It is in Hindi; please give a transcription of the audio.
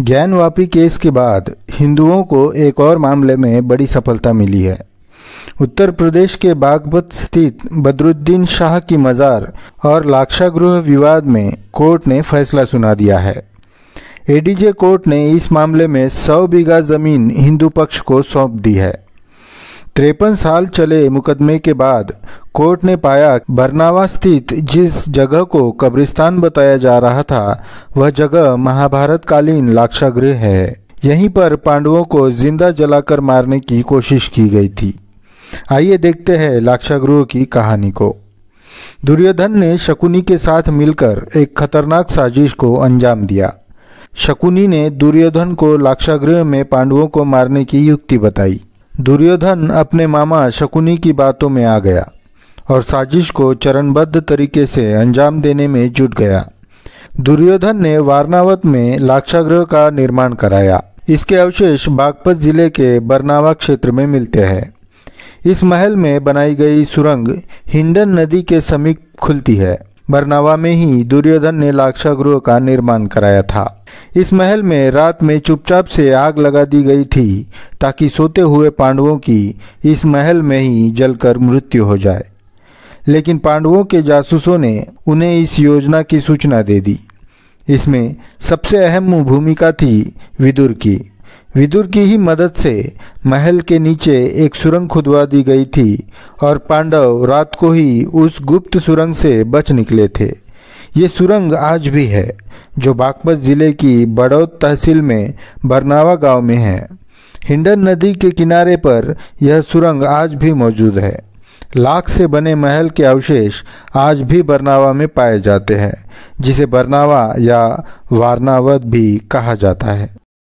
ज्ञानवापी केस के बाद हिंदुओं को एक और मामले में बड़ी सफलता मिली है उत्तर प्रदेश के बागपत स्थित बदरुद्दीन शाह की मजार और लाक्षागृह विवाद में कोर्ट ने फैसला सुना दिया है एडीजे कोर्ट ने इस मामले में सौ बीघा जमीन हिंदू पक्ष को सौंप दी है त्रेपन साल चले मुकदमे के बाद कोर्ट ने पाया बरनावा स्थित जिस जगह को कब्रिस्तान बताया जा रहा था वह जगह महाभारत कालीन लाक्षागृह है यहीं पर पांडवों को जिंदा जलाकर मारने की कोशिश की गई थी आइए देखते हैं लाक्षागृह की कहानी को दुर्योधन ने शकुनी के साथ मिलकर एक खतरनाक साजिश को अंजाम दिया शकुनी ने दुर्योधन को लाक्षागृह में पांडवों को मारने की युक्ति बताई दुर्योधन अपने मामा शकुनी की बातों में आ गया और साजिश को चरणबद्ध तरीके से अंजाम देने में जुट गया दुर्योधन ने वारणावत में लाक्षाग्रह का निर्माण कराया इसके अवशेष बागपत जिले के बरनावा क्षेत्र में मिलते हैं इस महल में बनाई गई सुरंग हिंडन नदी के समीप खुलती है बरनावा में ही दुर्योधन ने लाक्षागृह का निर्माण कराया था इस महल में रात में चुपचाप से आग लगा दी गई थी ताकि सोते हुए पांडवों की इस महल में ही जलकर मृत्यु हो जाए लेकिन पांडवों के जासूसों ने उन्हें इस योजना की सूचना दे दी इसमें सबसे अहम भूमिका थी विदुर की विदुर की ही मदद से महल के नीचे एक सुरंग खुदवा दी गई थी और पांडव रात को ही उस गुप्त सुरंग से बच निकले थे ये सुरंग आज भी है जो बागपत जिले की बड़ौद तहसील में बरनावा गांव में है हिंडन नदी के किनारे पर यह सुरंग आज भी मौजूद है लाख से बने महल के अवशेष आज भी बरनावा में पाए जाते हैं जिसे बरनावा या वारनावत भी कहा जाता है